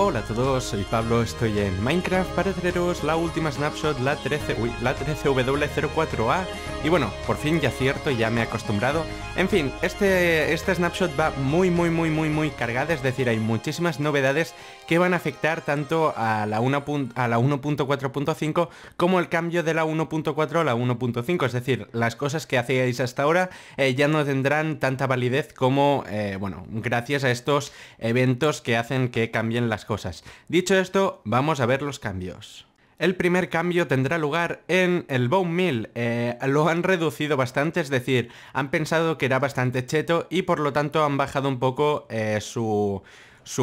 Hola a todos, soy Pablo, estoy en Minecraft para traeros la última snapshot, la 13, la 13W04A y bueno, por fin ya cierto, ya me he acostumbrado. En fin, este, este snapshot va muy, muy, muy, muy, muy cargado. es decir, hay muchísimas novedades que van a afectar tanto a la 1.4.5 como el cambio de la 1.4 a la 1.5, es decir, las cosas que hacíais hasta ahora eh, ya no tendrán tanta validez como, eh, bueno, gracias a estos eventos que hacen que cambien las cosas. Dicho esto, vamos a ver los cambios. El primer cambio tendrá lugar en el Bone Mill. Eh, lo han reducido bastante, es decir, han pensado que era bastante cheto y por lo tanto han bajado un poco eh, su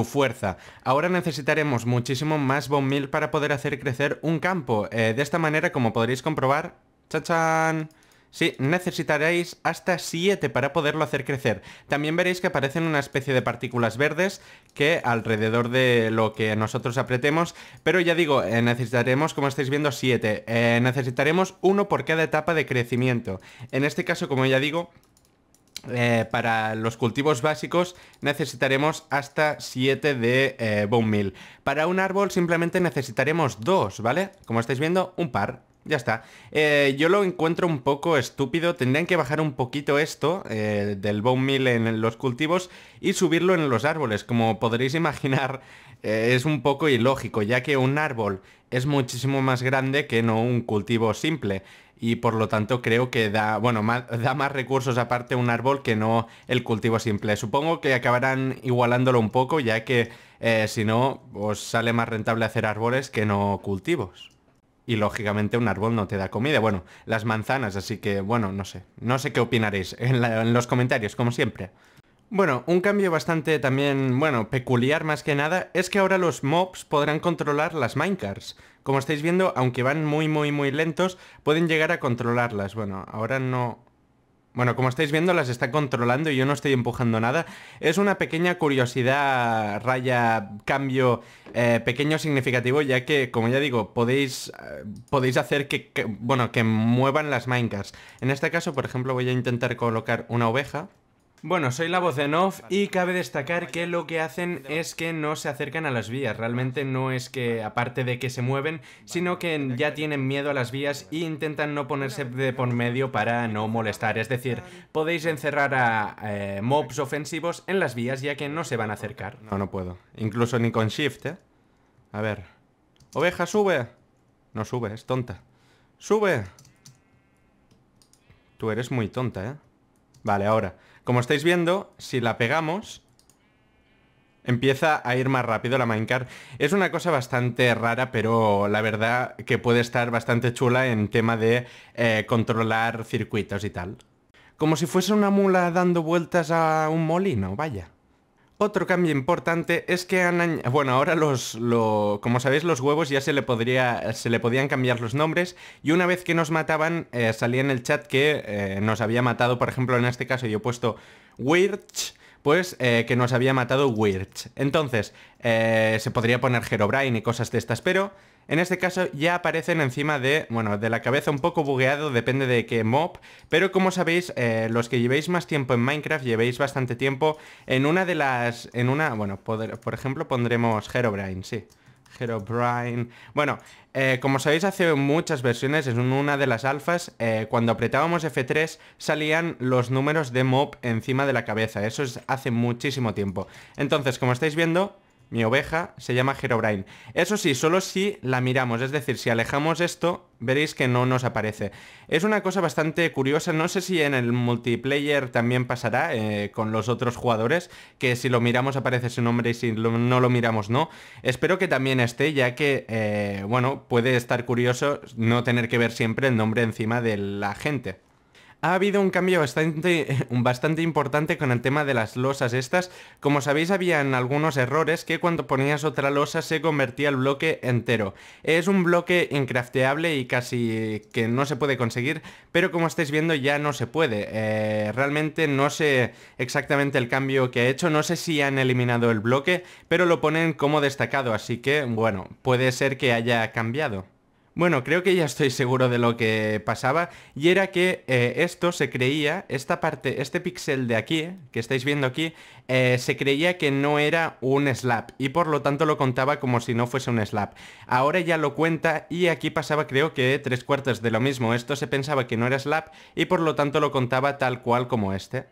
fuerza. Ahora necesitaremos muchísimo más Bone Mill para poder hacer crecer un campo. Eh, de esta manera, como podréis comprobar, ¡chachán! Sí, necesitaréis hasta 7 para poderlo hacer crecer. También veréis que aparecen una especie de partículas verdes que alrededor de lo que nosotros apretemos, pero ya digo, eh, necesitaremos, como estáis viendo, 7. Eh, necesitaremos uno por cada etapa de crecimiento. En este caso, como ya digo, eh, para los cultivos básicos necesitaremos hasta 7 de bone meal. Para un árbol simplemente necesitaremos 2, ¿vale? Como estáis viendo, un par. Ya está. Eh, yo lo encuentro un poco estúpido. Tendrían que bajar un poquito esto eh, del bone meal en los cultivos y subirlo en los árboles. Como podréis imaginar, eh, es un poco ilógico, ya que un árbol es muchísimo más grande que no un cultivo simple. Y por lo tanto creo que da, bueno, da más recursos aparte un árbol que no el cultivo simple. Supongo que acabarán igualándolo un poco, ya que si no, os sale más rentable hacer árboles que no cultivos y lógicamente un árbol no te da comida. Bueno, las manzanas, así que bueno, no sé. No sé qué opinaréis en, los comentarios, como siempre. Bueno, un cambio bastante también, bueno, peculiar más que nada, es que ahora los mobs podrán controlar las minecarts. Como estáis viendo, aunque van muy, muy, muy lentos, pueden llegar a controlarlas. Bueno, ahora no, bueno, como estáis viendo, las está controlando y yo no estoy empujando nada. Es una pequeña curiosidad, raya, cambio eh, pequeño significativo, ya que, como ya digo, podéis, eh, podéis hacer que, bueno, que muevan las minecarts. En este caso, por ejemplo, voy a intentar colocar una oveja. Bueno, soy la voz de off y cabe destacar que lo que hacen es que no se acercan a las vías. Realmente no es que, aparte de que se mueven, sino que ya tienen miedo a las vías e intentan no ponerse de por medio para no molestar. Es decir, podéis encerrar a eh, mobs ofensivos en las vías ya que no se van a acercar. No, no puedo. Incluso ni con shift, ¿eh? A ver. Oveja, sube. No sube, es tonta. Sube. Tú eres muy tonta, ¿eh? Vale, ahora. Como estáis viendo, si la pegamos, empieza a ir más rápido la minecart. Es una cosa bastante rara, pero la verdad que puede estar bastante chula en tema de eh, controlar circuitos y tal. Como si fuese una mula dando vueltas a un molino, vaya. Otro cambio importante es que han bueno, ahora los, como sabéis, los huevos ya se le, podría... se le podían cambiar los nombres y una vez que nos mataban eh, salía en el chat que eh, nos había matado, por ejemplo, en este caso yo he puesto Wirch pues que nos había matado Wirtz. Entonces, eh, se podría poner Herobrine y cosas de estas, pero en este caso ya aparecen encima de, bueno, de la cabeza un poco bugueado, depende de qué mob, pero como sabéis, eh, los que llevéis más tiempo en Minecraft, llevéis bastante tiempo en una de las, en una, bueno, por ejemplo pondremos Herobrine, sí. Herobrine. Bueno, eh, como sabéis hace muchas versiones, en una de las alfas, eh, cuando apretábamos F3 salían los números de mob encima de la cabeza. Eso es hace muchísimo tiempo. Entonces, como estáis viendo, mi oveja se llama Herobrine. Eso sí, solo si la miramos, es decir, si alejamos esto, veréis que no nos aparece. Es una cosa bastante curiosa, no sé si en el multiplayer también pasará eh, con los otros jugadores, que si lo miramos aparece su nombre y si no lo miramos no. Espero que también esté, ya que, eh, bueno, puede estar curioso no tener que ver siempre el nombre encima de la gente ha habido un cambio bastante, bastante importante con el tema de las losas estas. Como sabéis, habían algunos errores que cuando ponías otra losa se convertía el bloque entero. Es un bloque incrafteable y casi que no se puede conseguir, pero como estáis viendo ya no se puede. Eh, realmente no sé exactamente el cambio que ha hecho, no sé si han eliminado el bloque, pero lo ponen como destacado, así que bueno, puede ser que haya cambiado. Bueno, creo que ya estoy seguro de lo que pasaba y era que eh, esto se creía, esta parte, este píxel de aquí, que estáis viendo aquí, eh, se creía que no era un slap y por lo tanto lo contaba como si no fuese un slap. Ahora ya lo cuenta y aquí pasaba creo que tres cuartos de lo mismo. Esto se pensaba que no era slap y por lo tanto lo contaba tal cual como este.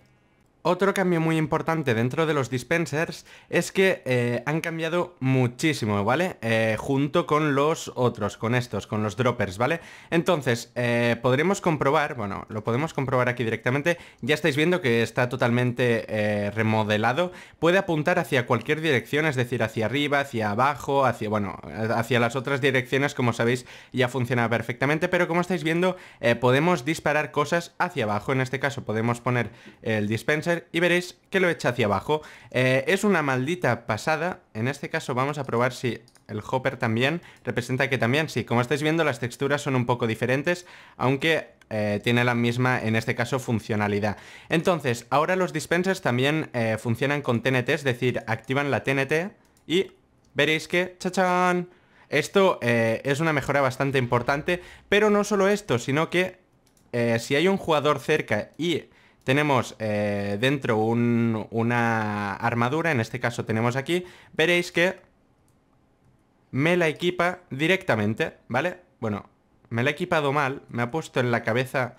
Otro cambio muy importante dentro de los dispensers es que eh, han cambiado muchísimo, ¿vale? Eh, junto con los otros, con estos, con los droppers, ¿vale? Entonces, eh, podremos comprobar, bueno, lo podemos comprobar aquí directamente, ya estáis viendo que está totalmente remodelado, puede apuntar hacia cualquier dirección, es decir, hacia arriba, hacia abajo, hacia, bueno, hacia las otras direcciones, como sabéis, ya funciona perfectamente, pero como estáis viendo, podemos disparar cosas hacia abajo, en este caso podemos poner el dispenser, y veréis que lo echa hacia abajo. Eh, es una maldita pasada. En este caso vamos a probar si el hopper también representa que también, sí, como estáis viendo las texturas son un poco diferentes, aunque eh, tiene la misma, en este caso, funcionalidad. Entonces, ahora los dispensers también eh, funcionan con TNT, es decir, activan la TNT y veréis que, ¡chachán! Esto es una mejora bastante importante, pero no solo esto, sino que si hay un jugador cerca y tenemos eh, dentro una armadura, en este caso tenemos aquí, veréis que me la equipa directamente, ¿vale? Bueno, me la he equipado mal, me ha puesto en la cabeza...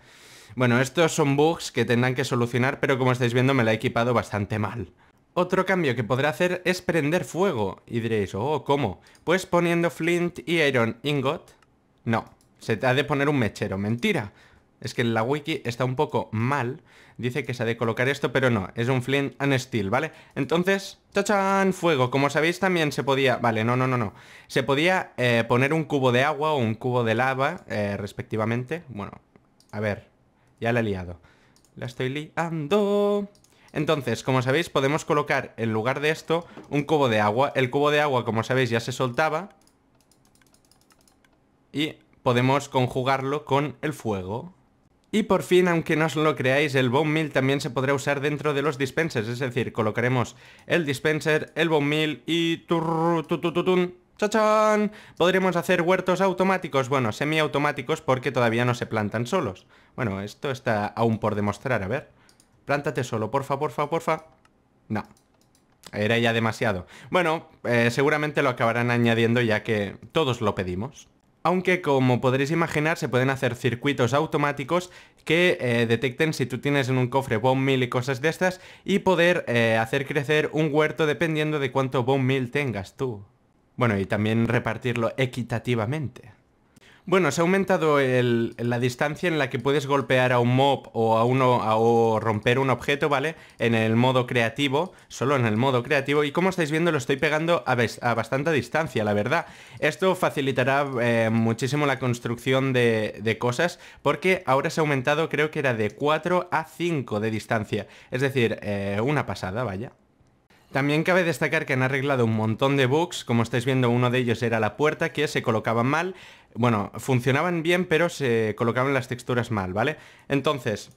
Bueno, estos son bugs que tendrán que solucionar, pero como estáis viendo me la he equipado bastante mal. Otro cambio que podrá hacer es prender fuego. Y diréis, oh, ¿cómo? Pues poniendo flint y iron ingot. No, se te ha de poner un mechero, mentira es que la wiki está un poco mal. Dice que se ha de colocar esto, pero no, es un flint and steel, ¿vale? Entonces, ¡tachan! Fuego. Como sabéis también se podía... Vale, no, no, no, no. Se podía eh, poner un cubo de agua o un cubo de lava, eh, respectivamente. Bueno, a ver, ya la he liado. La estoy liando... Entonces, como sabéis, podemos colocar en lugar de esto un cubo de agua. El cubo de agua, como sabéis, ya se soltaba. Y podemos conjugarlo con el fuego. Y por fin, aunque no os lo creáis, el Bone Meal también se podrá usar dentro de los dispensers, es decir, colocaremos el dispenser, el Bone Meal y... Podremos hacer huertos automáticos, bueno, semiautomáticos porque todavía no se plantan solos. Bueno, esto está aún por demostrar, a ver. Plántate solo, porfa, porfa, porfa. No. Era ya demasiado. Bueno, eh, seguramente lo acabarán añadiendo ya que todos lo pedimos aunque como podréis imaginar se pueden hacer circuitos automáticos que eh, detecten si tú tienes en un cofre bone meal y cosas de estas y poder eh, hacer crecer un huerto dependiendo de cuánto bone meal tengas tú. Bueno, y también repartirlo equitativamente. Bueno, se ha aumentado la distancia en la que puedes golpear a un mob o a uno o romper un objeto, ¿vale? En el modo creativo, solo en el modo creativo. Y como estáis viendo, lo estoy pegando a, bastante distancia, la verdad. Esto facilitará eh, muchísimo la construcción de, cosas, porque ahora se ha aumentado, creo que era de 4 a 5 de distancia. Es decir, eh, una pasada, vaya. También cabe destacar que han arreglado un montón de bugs, como estáis viendo uno de ellos era la puerta que se colocaba mal, bueno, funcionaban bien, pero se colocaban las texturas mal, ¿vale? Entonces,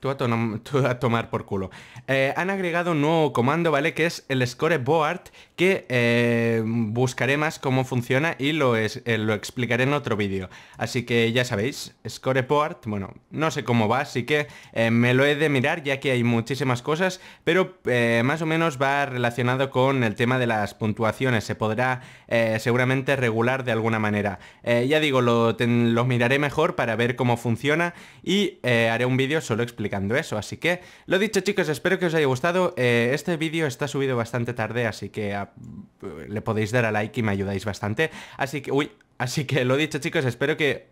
Tú a, tomar por culo. Eh, han agregado un nuevo comando, ¿vale? Que es el scoreboard, que eh, buscaré más cómo funciona y lo, eh, lo explicaré en otro vídeo. Así que ya sabéis, scoreboard, bueno, no sé cómo va, así que me lo he de mirar ya que hay muchísimas cosas, pero más o menos va relacionado con el tema de las puntuaciones. Se podrá seguramente regular de alguna manera. ya digo, lo, lo miraré mejor para ver cómo funciona y haré un vídeo solo explicando eso. Así que, lo dicho chicos, espero que os haya gustado. Eh, este vídeo está subido bastante tarde, así que ah, le podéis dar a like y me ayudáis bastante. Así que, uy, así que lo dicho chicos, espero que...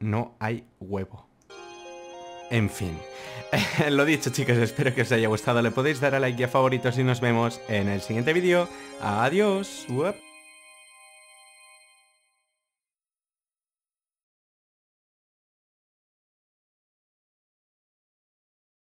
No hay huevo. En fin. lo dicho chicos, espero que os haya gustado. Le podéis dar a like y a favoritos y nos vemos en el siguiente vídeo. Adiós.